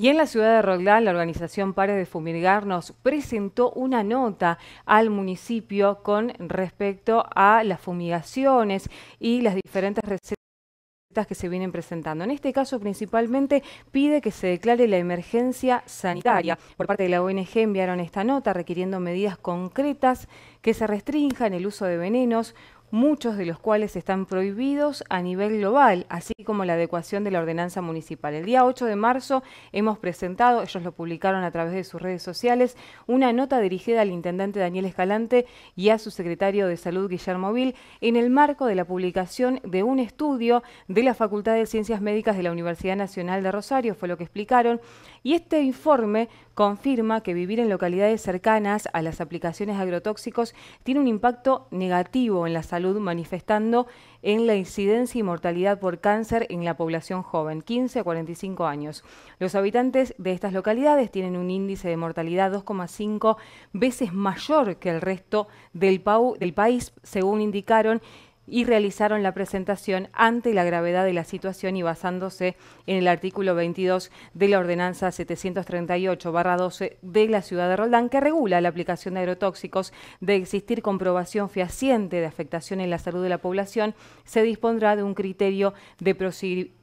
Y en la ciudad de Roldán, la organización Pares de Fumigarnos presentó una nota al municipio con respecto a las fumigaciones y las diferentes recetas que se vienen presentando. En este caso, principalmente, pide que se declare la emergencia sanitaria. Por parte de la ONG enviaron esta nota requiriendo medidas concretas que se restrinjan el uso de venenos, muchos de los cuales están prohibidos a nivel global, así como la adecuación de la ordenanza municipal. El día 8 de marzo hemos presentado, ellos lo publicaron a través de sus redes sociales, una nota dirigida al intendente Daniel Escalante y a su secretario de Salud, Guillermo Vil, en el marco de la publicación de un estudio de la Facultad de Ciencias Médicas de la Universidad Nacional de Rosario, fue lo que explicaron, y este informe confirma que vivir en localidades cercanas a las aplicaciones agrotóxicos tiene un impacto negativo en la salud, manifestando en la incidencia y mortalidad por cáncer en la población joven, 15 a 45 años. Los habitantes de estas localidades tienen un índice de mortalidad 2,5 veces mayor que el resto del, del país, según indicaron y realizaron la presentación ante la gravedad de la situación y basándose en el artículo 22 de la ordenanza 738-12 de la ciudad de Roldán que regula la aplicación de agrotóxicos de existir comprobación fehaciente de afectación en la salud de la población, se dispondrá de un criterio de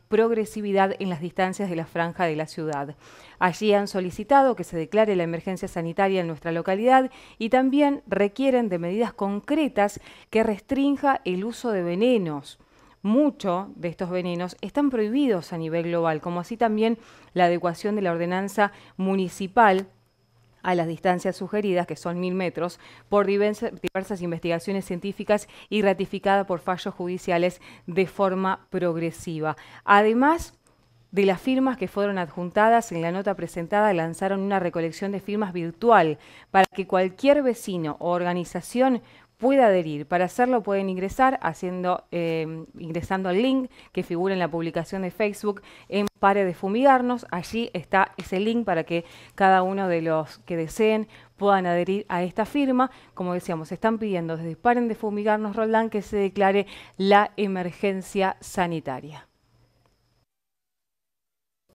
progresividad en las distancias de la franja de la ciudad. Allí han solicitado que se declare la emergencia sanitaria en nuestra localidad y también requieren de medidas concretas que restrinja el uso de venenos. Muchos de estos venenos están prohibidos a nivel global, como así también la adecuación de la ordenanza municipal a las distancias sugeridas, que son mil metros, por diversas investigaciones científicas y ratificada por fallos judiciales de forma progresiva. Además, de las firmas que fueron adjuntadas en la nota presentada lanzaron una recolección de firmas virtual para que cualquier vecino o organización pueda adherir. Para hacerlo pueden ingresar haciendo, em, ingresando al link que figura en la publicación de Facebook en Pare de Fumigarnos. Allí está ese link para que cada uno de los que deseen puedan adherir a esta firma. Como decíamos, están pidiendo desde Paren de Fumigarnos Roldán que se declare la emergencia sanitaria.